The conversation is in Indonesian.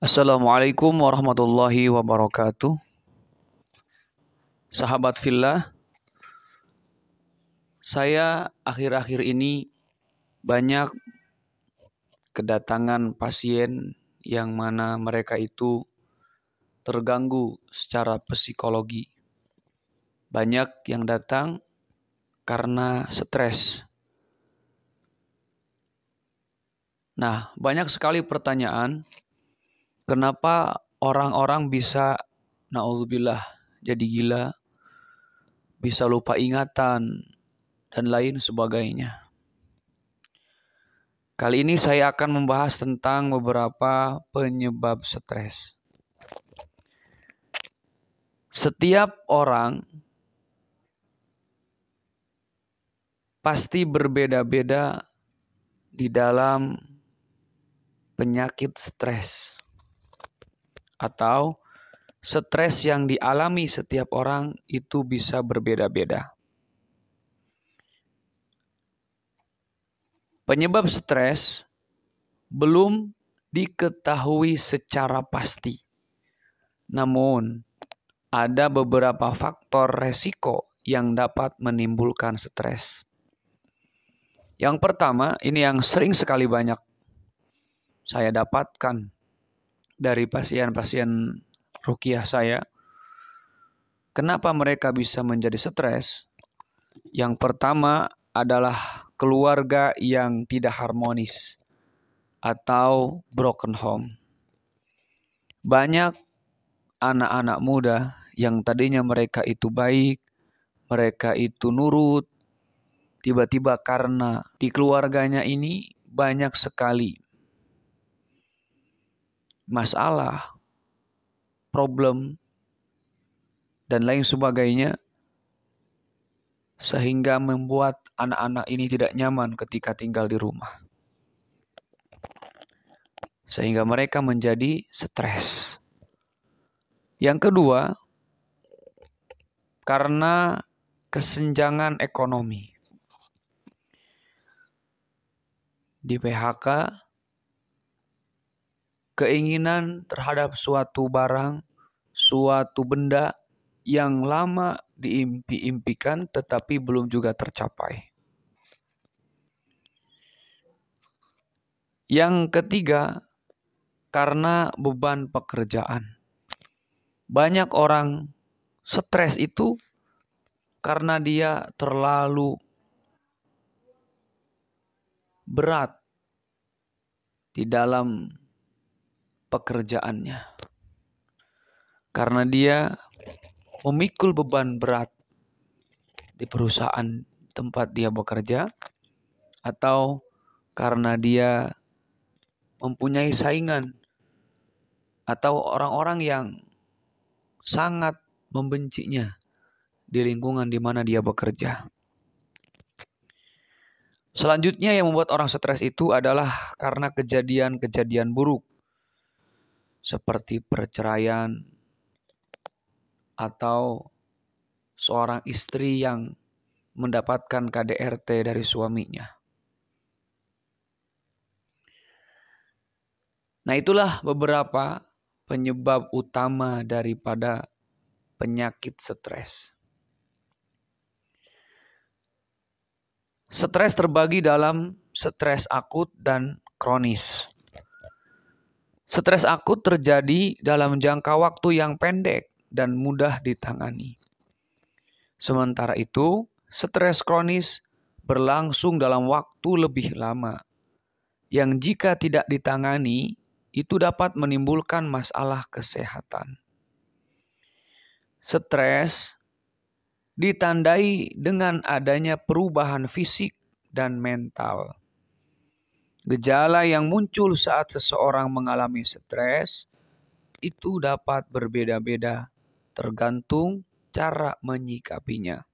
Assalamualaikum warahmatullahi wabarakatuh Sahabat Villa Saya akhir-akhir ini banyak kedatangan pasien yang mana mereka itu terganggu secara psikologi. Banyak yang datang karena stres. Nah, banyak sekali pertanyaan kenapa orang-orang bisa naudzubillah jadi gila, bisa lupa ingatan dan lain sebagainya. Kali ini saya akan membahas tentang beberapa penyebab stres. Setiap orang pasti berbeda-beda di dalam penyakit stres atau stres yang dialami setiap orang itu bisa berbeda-beda. Penyebab stres belum diketahui secara pasti. Namun, ada beberapa faktor resiko yang dapat menimbulkan stres. Yang pertama, ini yang sering sekali banyak saya dapatkan dari pasien-pasien rukiah saya. Kenapa mereka bisa menjadi stres? Yang pertama adalah keluarga yang tidak harmonis atau broken home. Banyak anak-anak muda yang tadinya mereka itu baik, mereka itu nurut, Tiba-tiba karena di keluarganya ini banyak sekali masalah, problem, dan lain sebagainya, sehingga membuat anak-anak ini tidak nyaman ketika tinggal di rumah, sehingga mereka menjadi stres. Yang kedua, karena kesenjangan ekonomi. di PHK, keinginan terhadap suatu barang, suatu benda yang lama diimpi-impikan tetapi belum juga tercapai. Yang ketiga, karena beban pekerjaan. Banyak orang stres itu karena dia terlalu berat di dalam pekerjaannya. Karena dia memikul beban berat di perusahaan tempat dia bekerja atau karena dia mempunyai saingan atau orang-orang yang sangat membencinya di lingkungan di mana dia bekerja. Selanjutnya yang membuat orang stres itu adalah karena kejadian-kejadian buruk seperti perceraian atau seorang istri yang mendapatkan KDRT dari suaminya. Nah, itulah beberapa penyebab utama daripada penyakit stres. Stres terbagi dalam stres akut dan kronis. Stres akut terjadi dalam jangka waktu yang pendek dan mudah ditangani. Sementara itu, stres kronis berlangsung dalam waktu lebih lama, yang jika tidak ditangani, itu dapat menimbulkan masalah kesehatan. Stres ditandai dengan adanya perubahan fisik dan mental. Gejala yang muncul saat seseorang mengalami stres itu dapat berbeda-beda tergantung cara menyikapinya.